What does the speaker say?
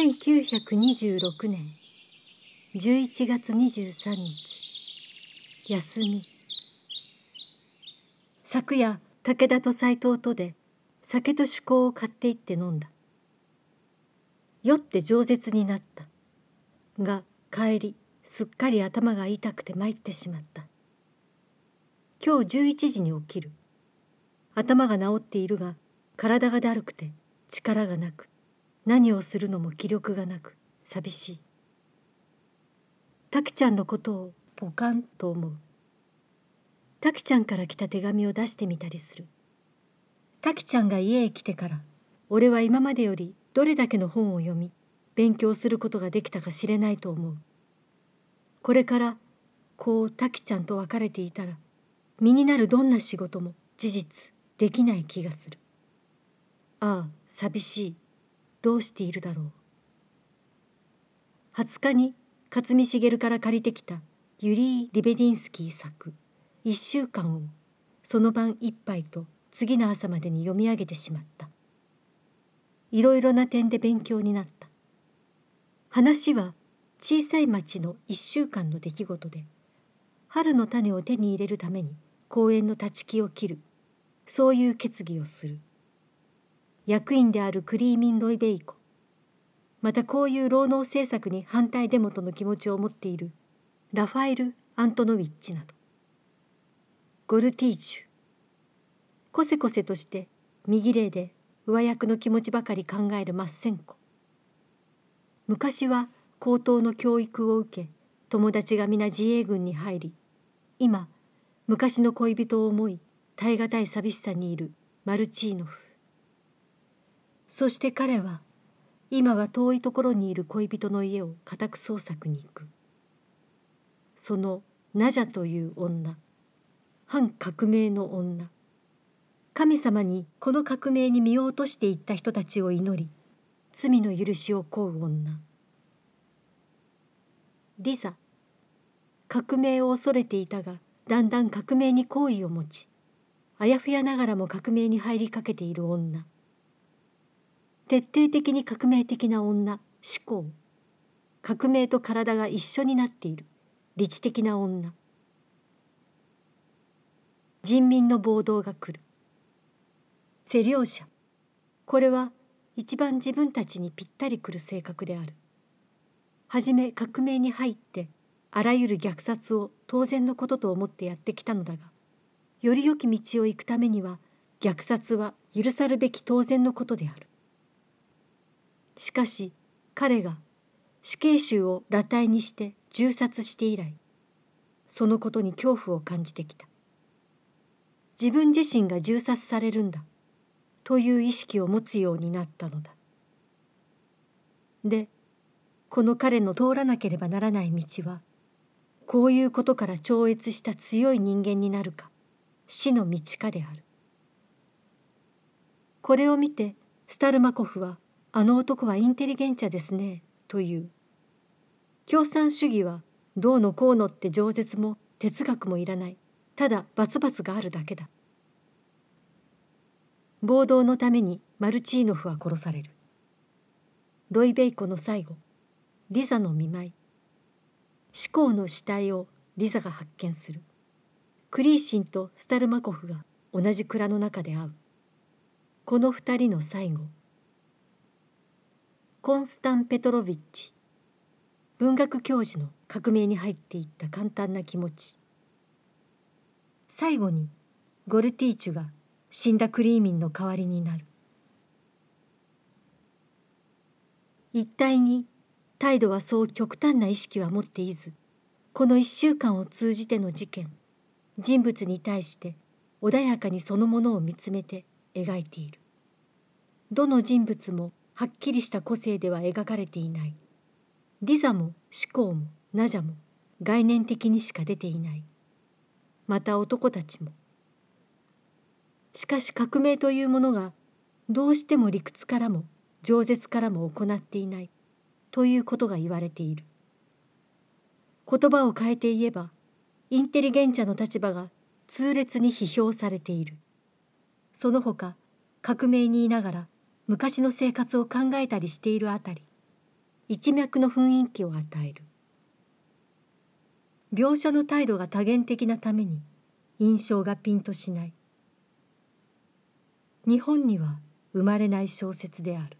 1926年11月23日休み昨夜武田と斎藤とで酒と趣向を買っていって飲んだ酔って饒舌になったが帰りすっかり頭が痛くて参ってしまった今日11時に起きる頭が治っているが体がだるくて力がなく何をするのも気力がなく寂しい滝ちゃんのことをポカンと思う滝ちゃんから来た手紙を出してみたりする滝ちゃんが家へ来てから俺は今までよりどれだけの本を読み勉強することができたか知れないと思うこれからこう滝ちゃんと別れていたら身になるどんな仕事も事実できない気がするああ寂しいどうしているだろう20日に勝見茂から借りてきたユリー・リベディンスキー作「一週間」をその晩一杯と次の朝までに読み上げてしまったいろいろな点で勉強になった話は小さい町の一週間の出来事で春の種を手に入れるために公園の立ち木を切るそういう決議をする役員であるクリーミン・ロイベイコまたこういう労働政策に反対デモとの気持ちを持っているラファエル・アントノウィッチなどゴルティーチュこせこせとして右霊で上役の気持ちばかり考えるマッセンコ昔は高等の教育を受け友達が皆自衛軍に入り今昔の恋人を思い耐え難い寂しさにいるマルチーノフそして彼は今は遠いところにいる恋人の家を家宅捜索に行くそのナジャという女反革命の女神様にこの革命に身を落としていった人たちを祈り罪の許しを請う女リサ革命を恐れていたがだんだん革命に好意を持ちあやふやながらも革命に入りかけている女徹底的に革命的な女思考革命と体が一緒になっている理知的な女人民の暴動が来る世良者これは一番自分たちにぴったりくる性格であるはじめ革命に入ってあらゆる虐殺を当然のことと思ってやってきたのだがより良き道を行くためには虐殺は許さるべき当然のことであるしかし彼が死刑囚を裸体にして銃殺して以来そのことに恐怖を感じてきた自分自身が銃殺されるんだという意識を持つようになったのだでこの彼の通らなければならない道はこういうことから超越した強い人間になるか死の道かであるこれを見てスタルマコフはあの男はインテリゲンチャですねという共産主義はどうのこうのって饒舌も哲学もいらないただバツバツがあるだけだ暴動のためにマルチーノフは殺されるロイ・ベイコの最後リザの見舞い思考の死体をリザが発見するクリーシンとスタルマコフが同じ蔵の中で会うこの二人の最後コンスタン・ペトロヴィッチ文学教授の革命に入っていった簡単な気持ち最後にゴルティーチュが死んだクリーミンの代わりになる一体に態度はそう極端な意識は持っていずこの1週間を通じての事件人物に対して穏やかにそのものを見つめて描いているどの人物もはっきりした個性では描かれていないディザも思考もナジャも概念的にしか出ていないまた男たちもしかし革命というものがどうしても理屈からも饒舌からも行っていないということが言われている言葉を変えて言えばインテリゲンチャの立場が痛烈に批評されているその他革命にいながら昔の生活を考えたりしているあたり一脈の雰囲気を与える描写の態度が多元的なために印象がピンとしない日本には生まれない小説である